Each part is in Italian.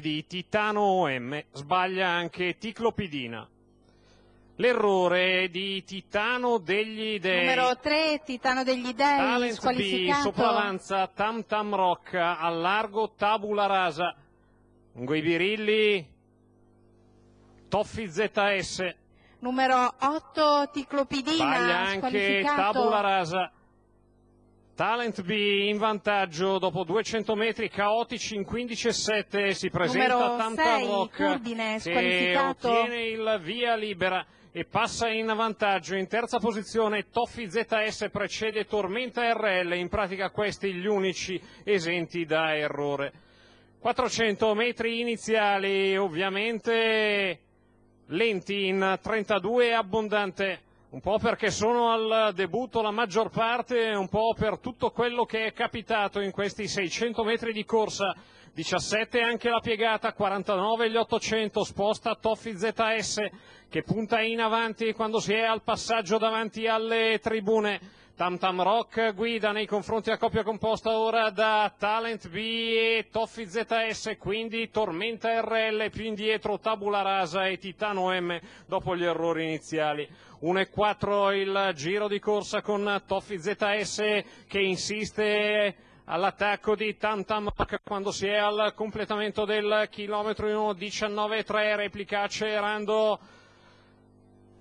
di Titano OM, sbaglia anche Ticlopidina. L'errore di Titano degli Dei. Numero 3, Titano degli Dei, Talent squalificato. B, sopravanza Tam Tam Rocca, al largo Tabula Rasa. Lungo i birilli, Toffi ZS. Numero 8, Ticlopidina, sbaglia anche Tabula Rasa. Talent B in vantaggio dopo 200 metri caotici in 15,7 si presenta Tantaroc che ottiene il via libera e passa in vantaggio. In terza posizione Toffi ZS precede Tormenta RL, in pratica questi gli unici esenti da errore. 400 metri iniziali ovviamente lenti in 32 abbondante un po' perché sono al debutto la maggior parte, un po' per tutto quello che è capitato in questi 600 metri di corsa. 17 anche la piegata, 49 gli 800, sposta Toffi ZS che punta in avanti quando si è al passaggio davanti alle tribune. Tam Tam Rock guida nei confronti a coppia composta ora da Talent B e Toffi ZS, quindi Tormenta RL più indietro Tabula Rasa e Titano M dopo gli errori iniziali. 1-4 il giro di corsa con Toffi ZS che insiste all'attacco di Tam Tam Rock quando si è al completamento del chilometro 1-19-3, replica accelerando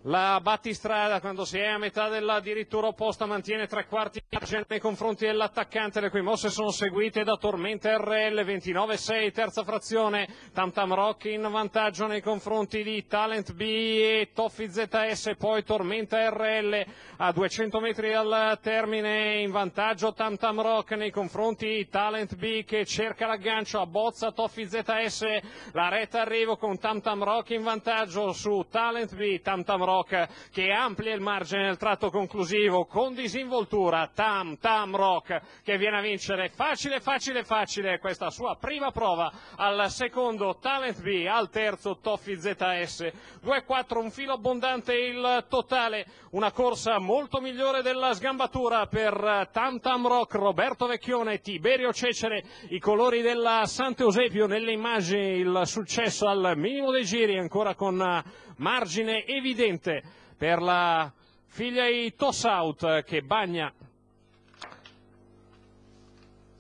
la battistrada, quando si è a metà dell'addirittura opposta, mantiene tre quarti di margine nei confronti dell'attaccante, le cui mosse sono seguite da Tormenta RL, 29-6, terza frazione, Tamtam Rock in vantaggio nei confronti di Talent B e Toffi ZS, poi Tormenta RL a 200 metri dal termine, in vantaggio Tamtam Rock nei confronti di Talent B che cerca l'aggancio a Bozza, Toffi ZS, la retta arrivo con Tamtam Rock in vantaggio su Talent B, Tam Rock Rock che amplia il margine nel tratto conclusivo con disinvoltura, Tam Tam Rock che viene a vincere facile facile facile questa sua prima prova al secondo Talent B, al terzo Toffi ZS, 2-4 un filo abbondante il totale, una corsa molto migliore della sgambatura per Tam Tam Rock, Roberto Vecchione, Tiberio Cecere, i colori della Sant'Eusepio nelle immagini, il successo al minimo dei giri ancora con margine evidente Conte per la Figliai toss out che bagna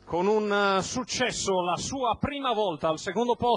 con un eh, successo la sua prima volta al secondo posto.